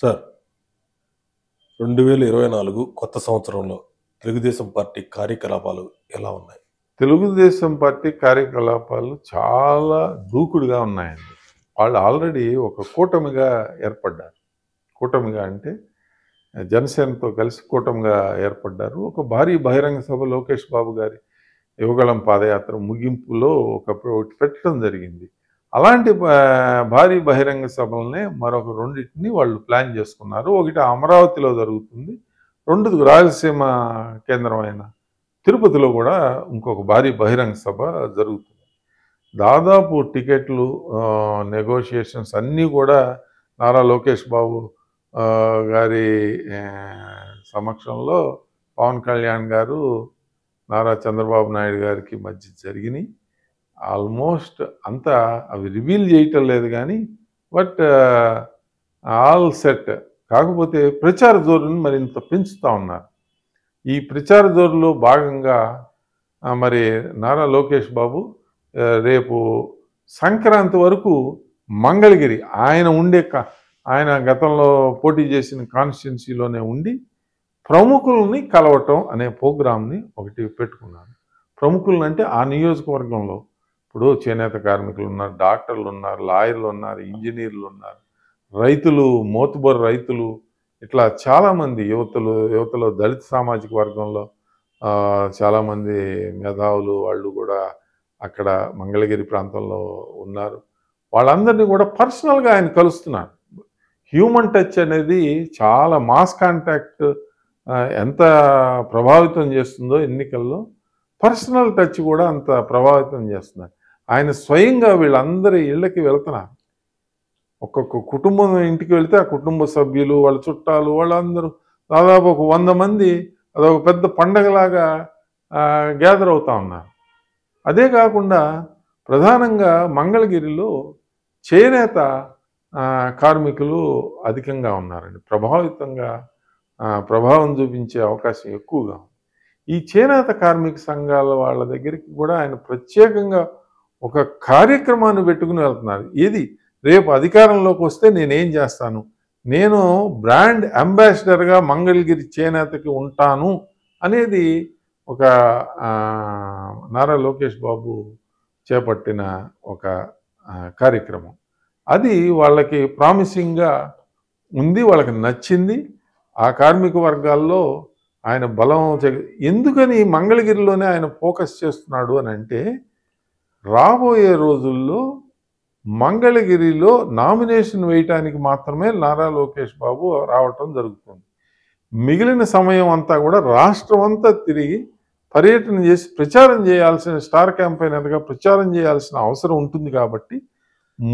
sir రెండు వేల ఇరవై నాలుగు కొత్త సంవత్సరంలో తెలుగుదేశం పార్టీ కార్యకలాపాలు ఎలా ఉన్నాయి తెలుగుదేశం పార్టీ కార్యకలాపాలు చాలా దూకుడుగా ఉన్నాయండి వాళ్ళు ఆల్రెడీ ఒక కూటమిగా ఏర్పడ్డారు కూటమిగా అంటే జనసేనతో కలిసి కూటమిగా ఏర్పడ్డారు ఒక భారీ బహిరంగ సభ లోకేష్ బాబు గారి యువగళం పాదయాత్ర ముగింపులో ఒక పెట్టడం జరిగింది అలాంటి భారీ బహిరంగ సభలనే మరొక రెండింటిని వాళ్ళు ప్లాన్ చేసుకున్నారు ఒకటి అమరావతిలో జరుగుతుంది రెండు రాయలసీమ కేంద్రం అయిన తిరుపతిలో కూడా ఇంకొక భారీ బహిరంగ సభ జరుగుతుంది దాదాపు టికెట్లు నెగోషియేషన్స్ అన్నీ కూడా నారా లోకేష్ బాబు గారి సమక్షంలో పవన్ కళ్యాణ్ గారు నారా చంద్రబాబు నాయుడు గారికి మధ్య జరిగినాయి ఆల్మోస్ట్ అంతా అవి రివీల్ చేయటం లేదు కానీ బట్ ఆల్ సెట్ కాకపోతే ప్రచార ధోరణి మరింత పెంచుతూ ఉన్నారు ఈ ప్రచార ధోరణిలో భాగంగా మరి నారా లోకేష్ బాబు రేపు సంక్రాంతి వరకు మంగళగిరి ఆయన ఉండే ఆయన గతంలో పోటీ చేసిన కాన్స్టిట్యున్సీలోనే ఉండి ప్రముఖుల్ని కలవటం అనే ప్రోగ్రామ్ని ఒకటి పెట్టుకున్నాను ప్రముఖులంటే ఆ నియోజకవర్గంలో ఇప్పుడు చేనేత కార్మికులు ఉన్నారు డాక్టర్లు ఉన్నారు లాయర్లు ఉన్నారు ఇంజనీర్లు ఉన్నారు రైతులు మోతుబరు రైతులు ఇట్లా చాలామంది యువతలు యువతలో దళిత సామాజిక వర్గంలో చాలామంది మేధావులు వాళ్ళు కూడా అక్కడ మంగళగిరి ప్రాంతంలో ఉన్నారు వాళ్ళందరినీ కూడా పర్సనల్గా ఆయన కలుస్తున్నారు హ్యూమన్ టచ్ అనేది చాలా మాస్ కాంటాక్ట్ ఎంత ప్రభావితం చేస్తుందో ఎన్నికల్లో పర్సనల్ టచ్ కూడా అంత ప్రభావితం చేస్తున్నారు ఆయన స్వయంగా వీళ్ళందరి ఇళ్ళకి వెళుతున్నారు ఒక్కొక్క కుటుంబం ఇంటికి వెళితే ఆ కుటుంబ సభ్యులు వాళ్ళ చుట్టాలు వాళ్ళందరూ దాదాపు ఒక వంద మంది అదొక పెద్ద పండగలాగా గ్యాదర్ అవుతా ఉన్నారు అదే కాకుండా ప్రధానంగా మంగళగిరిలో చేనేత కార్మికులు అధికంగా ఉన్నారండి ప్రభావితంగా ప్రభావం చూపించే అవకాశం ఎక్కువగా ఈ చేనేత కార్మిక సంఘాల వాళ్ళ దగ్గరికి కూడా ఆయన ప్రత్యేకంగా ఒక కార్యక్రమాన్ని పెట్టుకుని వెళ్తున్నారు ఏది రేపు అధికారంలోకి వస్తే నేనేం చేస్తాను నేను బ్రాండ్ అంబాసిడర్గా మంగళగిరి చేనేతకి ఉంటాను అనేది ఒక నారా లోకేష్ బాబు చేపట్టిన ఒక కార్యక్రమం అది వాళ్ళకి ప్రామిసింగ్గా ఉంది వాళ్ళకి నచ్చింది ఆ కార్మిక వర్గాల్లో ఆయన బలం ఎందుకని మంగళగిరిలోనే ఆయన ఫోకస్ చేస్తున్నాడు అని అంటే రాబోయే రోజుల్లో మంగళగిరిలో నామినేషన్ వేయటానికి మాత్రమే నారా లోకేష్ బాబు రావటం జరుగుతుంది మిగిలిన సమయం అంతా కూడా రాష్ట్రం అంతా తిరిగి పర్యటన చేసి ప్రచారం చేయాల్సిన స్టార్ క్యాంపెయినర్గా ప్రచారం చేయాల్సిన అవసరం ఉంటుంది కాబట్టి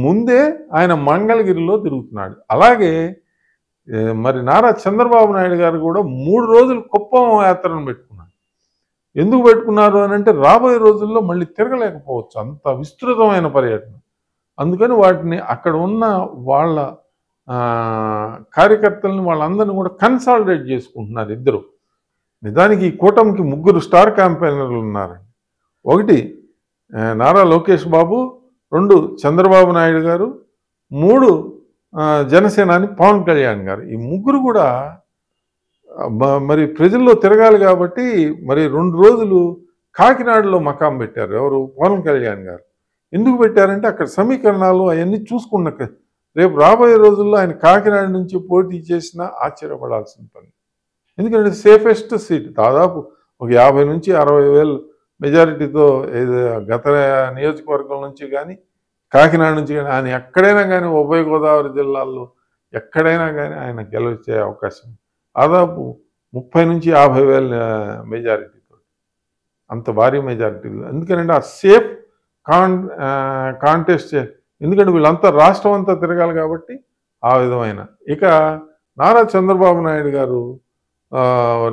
ముందే ఆయన మంగళగిరిలో తిరుగుతున్నాడు అలాగే మరి నారా చంద్రబాబు నాయుడు గారు కూడా మూడు రోజులు కుప్పం యాత్రను పెట్టుకుంటారు ఎందుకు పెట్టుకున్నారు అని అంటే రాబోయే రోజుల్లో మళ్ళీ తిరగలేకపోవచ్చు అంత విస్తృతమైన పర్యటన అందుకని వాటిని అక్కడ ఉన్న వాళ్ళ కార్యకర్తలను వాళ్ళందరినీ కూడా కన్సాలిడేట్ చేసుకుంటున్నారు ఇద్దరు నిజానికి ఈ కూటమికి ముగ్గురు స్టార్ క్యాంపెయినర్లు ఉన్నారండి ఒకటి నారా లోకేష్ బాబు రెండు చంద్రబాబు నాయుడు గారు మూడు జనసేనాని పవన్ కళ్యాణ్ గారు ఈ ముగ్గురు కూడా మరి ప్రజల్లో తిరగాలి కాబట్టి మరి రెండు రోజులు కాకినాడలో మకాం పెట్టారు ఎవరు పవన్ కళ్యాణ్ గారు ఎందుకు పెట్టారంటే అక్కడ సమీకరణాలు అవన్నీ చూసుకున్న రేపు రాబోయే రోజుల్లో ఆయన కాకినాడ నుంచి పోటీ చేసినా ఆశ్చర్యపడాల్సిన పని ఎందుకంటే సేఫెస్ట్ సీట్ దాదాపు ఒక యాభై నుంచి అరవై వేలు మెజారిటీతో గత నియోజకవర్గం నుంచి కానీ కాకినాడ నుంచి కానీ ఆయన ఎక్కడైనా కానీ ఉభయ గోదావరి జిల్లాల్లో ఎక్కడైనా కానీ ఆయన గెలిచే అవకాశం దాదాపు ముప్పై నుంచి యాభై వేల మెజారిటీతో అంత భారీ మెజారిటీ ఎందుకంటే ఆ సేఫ్ కాన్ కాంటెస్ట్ ఎందుకంటే వీళ్ళంతా రాష్ట్రం అంతా తిరగాలి కాబట్టి ఆ విధమైన ఇక నారా చంద్రబాబు నాయుడు గారు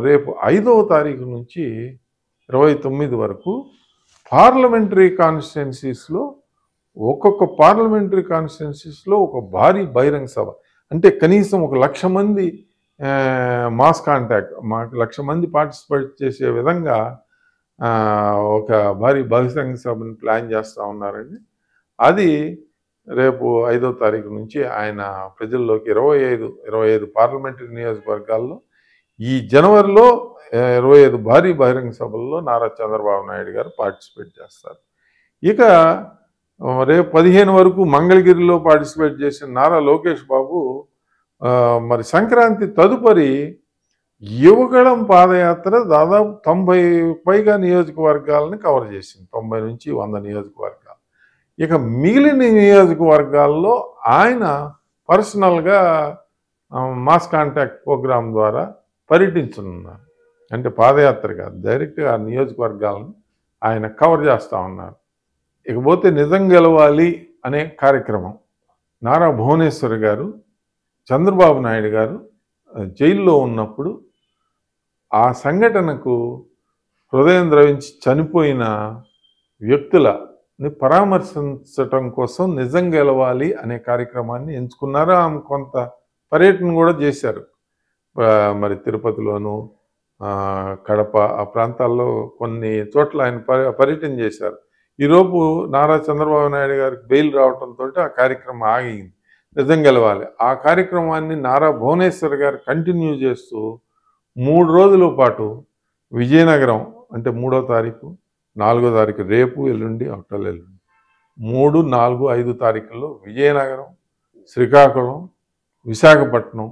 రేపు ఐదవ తారీఖు నుంచి ఇరవై తొమ్మిది వరకు పార్లమెంటరీ కాన్స్టిట్యున్సీస్లో ఒక్కొక్క పార్లమెంటరీ కాన్స్టిట్యున్సీస్లో ఒక భారీ బహిరంగ సభ అంటే కనీసం ఒక లక్ష మంది మాస్ కాంటాక్ట్ మాకు లక్ష మంది పార్టిసిపేట్ చేసే విధంగా ఒక భారీ బహిరంగ సభను ప్లాన్ చేస్తూ ఉన్నారండి అది రేపు ఐదో తారీఖు నుంచి ఆయన ప్రజల్లోకి ఇరవై ఐదు ఇరవై ఐదు పార్లమెంటరీ నియోజకవర్గాల్లో ఈ జనవరిలో ఇరవై ఐదు భారీ బహిరంగ సభల్లో నారా చంద్రబాబు నాయుడు గారు పార్టిసిపేట్ చేస్తారు ఇక రేపు పదిహేను వరకు మంగళగిరిలో పార్టిసిపేట్ చేసిన నారా లోకేష్ బాబు మరి సంక్రాంతి తదుపరి యువగళం పాదయాత్ర దాదాపు తొంభై పైగా నియోజకవర్గాలని కవర్ చేసింది తొంభై నుంచి వంద నియోజకవర్గాలు ఇక మిగిలిన నియోజకవర్గాల్లో ఆయన పర్సనల్గా మాస్ కాంటాక్ట్ ప్రోగ్రాం ద్వారా పర్యటించనున్నారు అంటే పాదయాత్రగా డైరెక్ట్గా నియోజకవర్గాలను ఆయన కవర్ చేస్తూ ఉన్నారు ఇకపోతే నిజం గెలవాలి అనే కార్యక్రమం నారా భువనేశ్వర్ గారు చంద్రబాబు నాయుడు గారు జైల్లో ఉన్నప్పుడు ఆ సంఘటనకు హృదయం ద్రవించి చనిపోయిన వ్యక్తులని పరామర్శించటం కోసం నిజం గెలవాలి అనే కార్యక్రమాన్ని ఎంచుకున్నారు ఆమె కొంత పర్యటన కూడా చేశారు మరి తిరుపతిలోను కడప ఆ ప్రాంతాల్లో కొన్ని చోట్ల ఆయన పర్యటన చేశారు ఈరోపు నారా చంద్రబాబు నాయుడు గారికి బెయిల్ రావడంతో ఆ కార్యక్రమం ఆగింది నిజం గెలవాలి ఆ కార్యక్రమాన్ని నారా భువనేశ్వర్ గారు కంటిన్యూ చేస్తూ మూడు రోజుల పాటు విజయనగరం అంటే మూడో తారీఖు నాలుగో తారీఖు రేపు ఎల్లుండి ఒకటో ఎల్లుండి మూడు నాలుగు ఐదు తారీఖుల్లో విజయనగరం శ్రీకాకుళం విశాఖపట్నం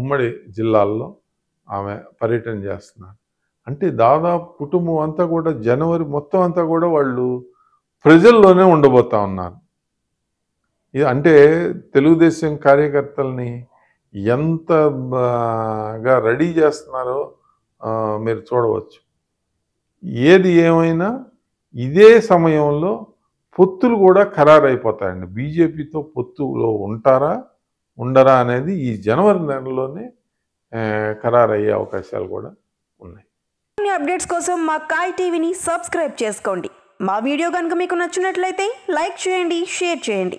ఉమ్మడి జిల్లాల్లో ఆమె పర్యటన చేస్తున్నారు అంటే దాదాపు కుటుంబం అంతా కూడా జనవరి మొత్తం అంతా కూడా వాళ్ళు ప్రజల్లోనే ఉండబోతా ఉన్నారు ఇది అంటే తెలుగుదేశం కార్యకర్తల్ని ఎంతగా రెడీ చేస్తున్నారో మీరు చూడవచ్చు ఏది ఏమైనా ఇదే సమయంలో పొత్తులు కూడా ఖరారైపోతాయండి బీజేపీతో పొత్తులో ఉంటారా ఉండరా అనేది ఈ జనవరి నెలలోనే ఖరారయ్యే అవకాశాలు కూడా ఉన్నాయి అప్డేట్స్ కోసం మా కాయ్ టీవీని సబ్స్క్రైబ్ చేసుకోండి మా వీడియో కనుక మీకు నచ్చినట్లయితే లైక్ చేయండి షేర్ చేయండి